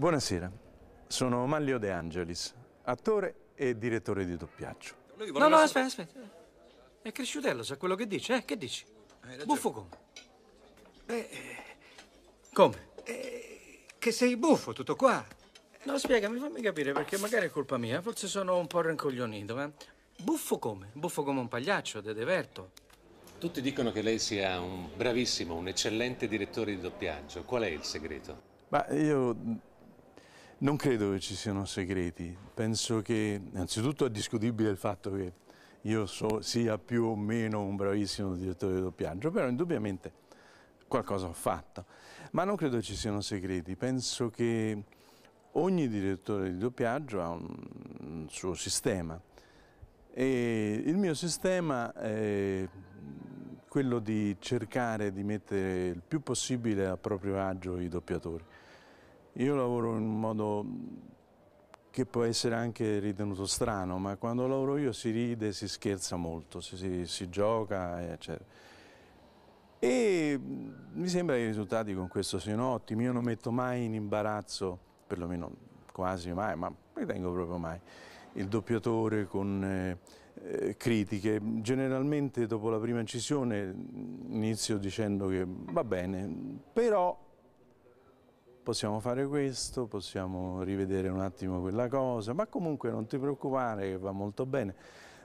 Buonasera, sono Manlio De Angelis, attore e direttore di doppiaggio. No, no, aspetta, aspetta. È cresciutello, sa quello che dice, eh? Che dici? Buffo come? Beh, eh, come? Eh, che sei buffo, tutto qua. No, spiegami, fammi capire, perché magari è colpa mia. Forse sono un po' rincoglionito, eh? Buffo come? Buffo come un pagliaccio, te diverto. Tutti dicono che lei sia un bravissimo, un eccellente direttore di doppiaggio. Qual è il segreto? Ma io non credo che ci siano segreti, penso che innanzitutto è discutibile il fatto che io so, sia più o meno un bravissimo direttore di doppiaggio, però indubbiamente qualcosa ho fatto. Ma non credo ci siano segreti, penso che ogni direttore di doppiaggio ha un, suo sistema e il mio sistema è quello di cercare di mettere il più possibile a proprio agio i doppiatori. Io lavoro in un modo che può essere anche ritenuto strano, ma quando lavoro io si ride, si scherza molto, si, si, si gioca, eccetera. E mi sembra che i risultati con questo siano ottimi. Io non metto mai in imbarazzo, perlomeno quasi mai, ma ritengo proprio mai, il doppiatore con eh, eh critiche. Generalmente dopo la prima incisione inizio dicendo che va bene, però possiamo fare questo, possiamo rivedere un attimo quella cosa, ma comunque non ti preoccupare che va molto bene.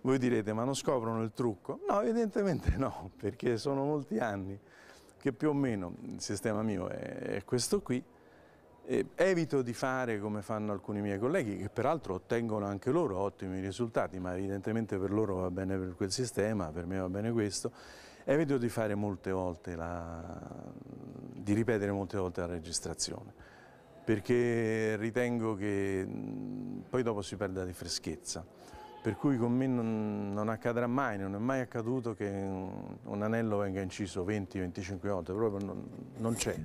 Voi direte, ma non scoprono il trucco? No, evidentemente no, perché sono molti anni che più o meno il sistema mio è, questo qui. E evito di fare come fanno alcuni miei colleghi, che peraltro ottengono anche loro ottimi risultati, ma evidentemente per loro va bene per quel sistema, per me va bene questo. Evito di fare molte volte la, di ripetere molte volte la registrazione, perché ritengo che poi dopo si perda di freschezza, per cui con me non, non accadrà mai, non è mai accaduto che un anello venga inciso 20-25 volte, proprio non, non c'è.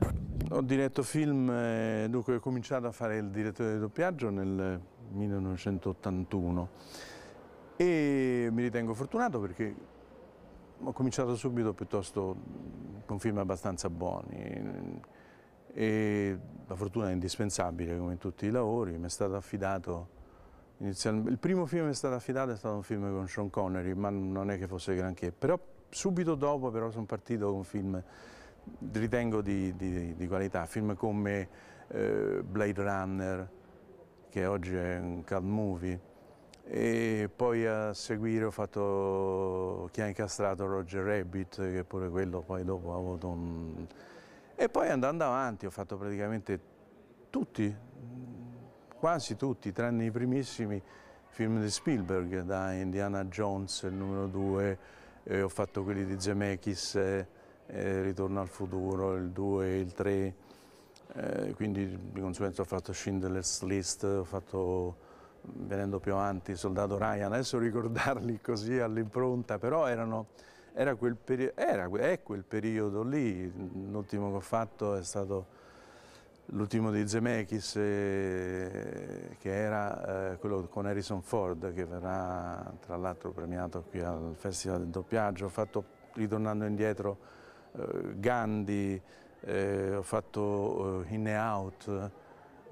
Ho diretto film, eh, dunque ho cominciato a fare il direttore di doppiaggio nel 1981 e mi ritengo fortunato perché ho cominciato subito piuttosto con film abbastanza buoni e la fortuna è indispensabile come in tutti i lavori, mi è stato affidato il primo film che mi è stato affidato è stato un film con Sean Connery, ma non è che fosse granché, però subito dopo però sono partito con film ritengo di, di, di qualità, film come eh, Blade Runner che oggi è un cult movie e poi a seguire ho fatto chi ha incastrato Roger Rabbit che pure quello poi dopo ha avuto un... e poi andando avanti ho fatto praticamente tutti, quasi tutti, tranne i primissimi film di Spielberg, da Indiana Jones, il numero 2, eh, ho fatto quelli di Zemeckis, eh, Ritorno al futuro, il 2, il 3, eh, quindi di conseguenza ho fatto Schindler's List, ho fatto venendo più avanti, soldato Ryan, adesso ricordarli così all'impronta, però erano, era quel era, è quel periodo lì, l'ultimo che ho fatto è stato l'ultimo di Zemeckis, eh, che era eh, quello con Harrison Ford, che verrà tra l'altro premiato qui al Festival del Doppiaggio, ho fatto, ritornando indietro, eh, Gandhi, eh, ho fatto eh, In and Out,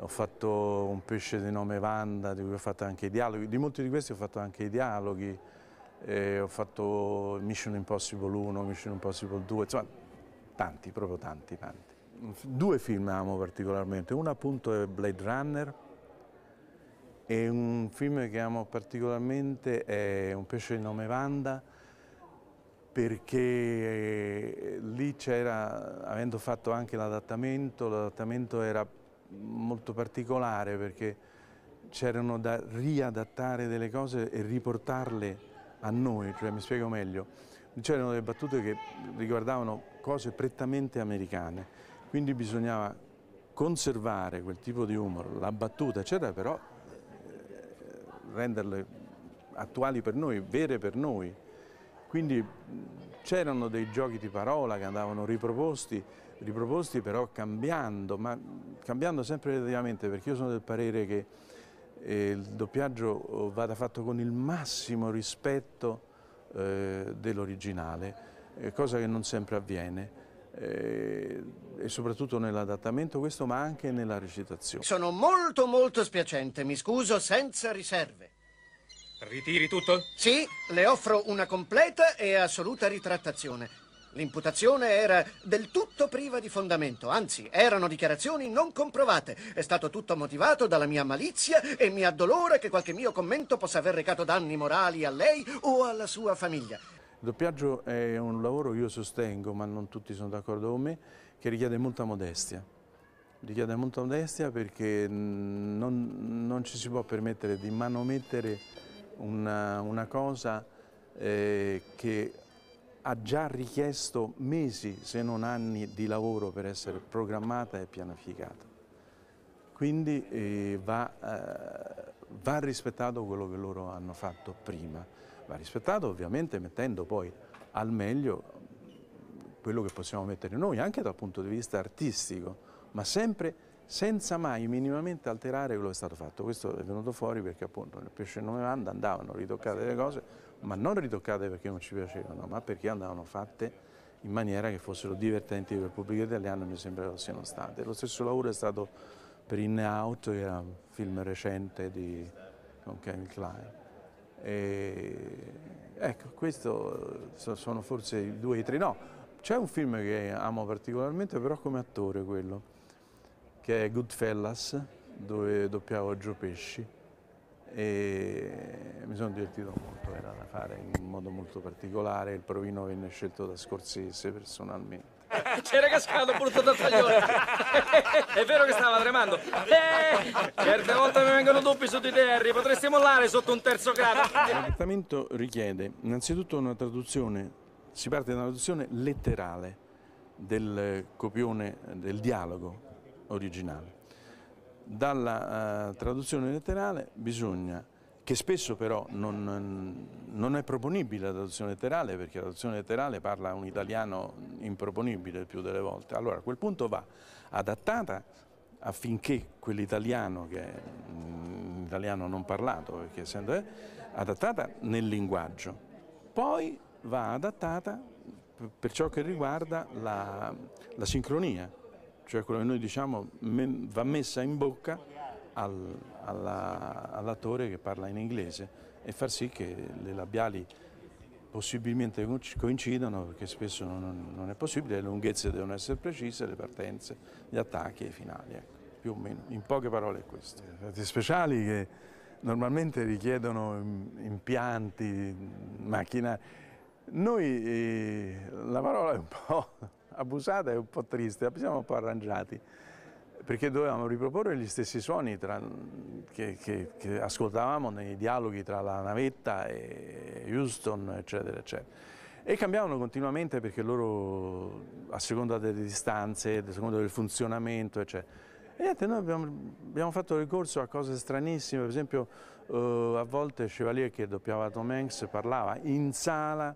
ho fatto un pesce di nome Vanda di cui ho fatto anche i dialoghi, di molti di questi ho fatto anche i dialoghi, ho fatto Mission Impossible 1, Mission Impossible 2, insomma tanti, proprio tanti, tanti. Due film amo particolarmente, uno appunto è Blade Runner e un film che amo particolarmente è Un pesce di nome Vanda perché eh, lì c'era, avendo fatto anche l'adattamento, l'adattamento era molto particolare perché c'erano da riadattare delle cose e riportarle a noi, cioè mi spiego meglio. C'erano delle battute che riguardavano cose prettamente americane, quindi bisognava conservare quel tipo di humor, la battuta eccetera, però eh, renderle attuali per noi, vere per noi. Quindi c'erano dei giochi di parola che andavano riproposti, riproposti però cambiando, ma cambiando sempre relativamente perché io sono del parere che eh, il doppiaggio oh, vada fatto con il massimo rispetto eh, dell'originale, eh, cosa che non sempre avviene eh, e soprattutto nell'adattamento questo ma anche nella recitazione. Sono molto molto spiacente, mi scuso senza riserve. Ritiri tutto? Sì, le offro una completa e assoluta ritrattazione. L'imputazione era del tutto priva di fondamento, anzi erano dichiarazioni non comprovate. È stato tutto motivato dalla mia malizia e mi addolora che qualche mio commento possa aver recato danni morali a lei o alla sua famiglia. Il doppiaggio è un lavoro che io sostengo, ma non tutti sono d'accordo con me, che richiede molta modestia. Richiede molta modestia perché non, non ci si può permettere di manomettere una, una cosa eh, che ha già richiesto mesi, se non anni, di lavoro per essere programmata e pianificata. Quindi eh, va, eh, va rispettato quello che loro hanno fatto prima, va rispettato ovviamente mettendo poi al meglio quello che possiamo mettere noi, anche dal punto di vista artistico, ma sempre senza mai minimamente alterare quello che è stato fatto. Questo è venuto fuori perché appunto nel pesce non manda andavano ritoccate le cose, ma non ritoccate perché non ci piacevano, ma perché andavano fatte in maniera che fossero divertenti per il pubblico italiano e mi sembra che lo siano state. Lo stesso lavoro è stato per In Out, che era un film recente di, con Kevin Klein. E, ecco, questi sono forse i due o i tre. No, c'è un film che amo particolarmente, però come attore quello che è Goodfellas, dove doppiavo Gio Pesci e mi sono divertito molto, era da fare in modo molto particolare, il provino venne scelto da Scorsese personalmente. C'era cascato brutto da taglione. È vero che stava tremando. Eh, certe volte mi vengono dubbi su di te, Harry. Potresti mollare sotto un terzo grado. L'adattamento richiede innanzitutto una traduzione, si parte da una traduzione letterale del copione del dialogo originale. Dalla eh, traduzione letterale bisogna, che spesso però non, non, è proponibile la traduzione letterale perché la traduzione letterale parla un italiano improponibile il più delle volte, allora a quel punto va adattata affinché quell'italiano che è mm, un italiano non parlato, perché essendo è, eh, adattata nel linguaggio, poi va adattata per ciò che riguarda la, la sincronia, cioè quello che noi diciamo va messa in bocca al, all'attore all che parla in inglese e far sì che le labiali possibilmente coincidano perché spesso non, non, è possibile, le lunghezze devono essere precise, le partenze, gli attacchi e i finali, ecco. più o meno, in poche parole è questo. Effetti speciali che normalmente richiedono impianti, macchinari, noi eh, la parola è un po' abusata e un po' triste, siamo un po' arrangiati, perché dovevamo riproporre gli stessi suoni tra, che, che, che, ascoltavamo nei dialoghi tra la navetta e Houston, eccetera, eccetera. E cambiavano continuamente perché loro, a seconda delle distanze, a seconda del funzionamento, eccetera. E niente, noi abbiamo, abbiamo, fatto ricorso a cose stranissime, per esempio eh, a volte Chevalier che doppiava Tom Hanks parlava in sala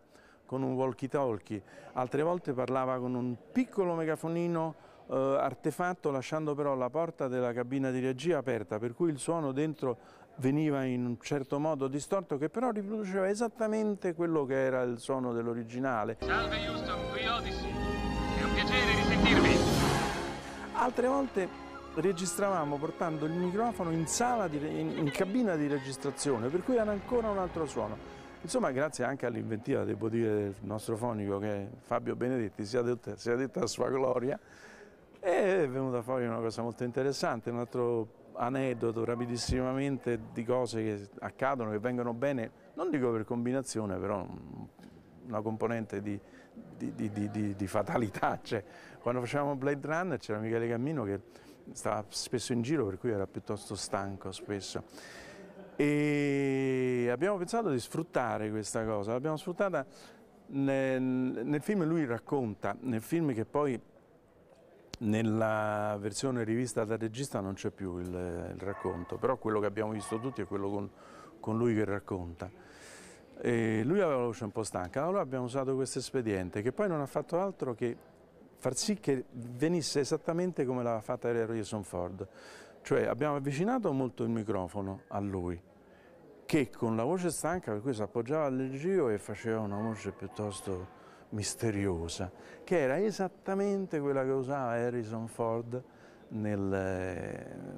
con un walkie-talkie, altre volte parlava con un piccolo megafonino eh, artefatto lasciando però la porta della cabina di regia aperta, per cui il suono dentro veniva in un certo modo distorto che però riproduceva esattamente quello che era il suono dell'originale. Salve Houston, qui Odyssey, è un piacere risentirvi. Altre volte registravamo portando il microfono in, di, in, in cabina di registrazione, per cui era ancora un altro suono. Insomma, grazie anche all'inventiva, devo dire, del nostro fonico che Fabio Benedetti si è detta, si è detta a sua gloria e è venuta fuori una cosa molto interessante, un altro aneddoto rapidissimamente di cose che accadono, che vengono bene, non dico per combinazione, però una componente di, di, di, di fatalità. Cioè, quando facevamo Blade Runner c'era Michele Cammino che stava spesso in giro, per cui era piuttosto stanco spesso. E abbiamo pensato di sfruttare questa cosa, l'abbiamo sfruttata nel, nel film lui racconta, nel film che poi nella versione rivista da regista non c'è più il, il, racconto, però quello che abbiamo visto tutti è quello con, con lui che racconta. E lui aveva la voce un po' stanca, allora abbiamo usato questo espediente che poi non ha fatto altro che far sì che venisse esattamente come l'aveva fatta Harrison Ford, cioè abbiamo avvicinato molto il microfono a lui che con la voce stanca per cui si appoggiava al leggio e faceva una voce piuttosto misteriosa, che era esattamente quella che usava Harrison Ford nel,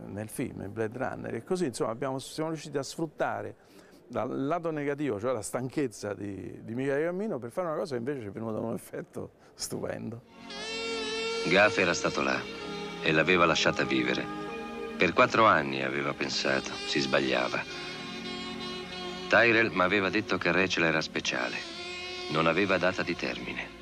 nel film, in Blade Runner. E così insomma abbiamo, siamo riusciti a sfruttare dal lato negativo, cioè la stanchezza di, di Michele Cammino, per fare una cosa che invece ci è venuta un effetto stupendo. Gaff era stato là e l'aveva lasciata vivere. Per quattro anni aveva pensato, si sbagliava Tyrell mi aveva detto che Rachel era speciale. Non aveva data di termine.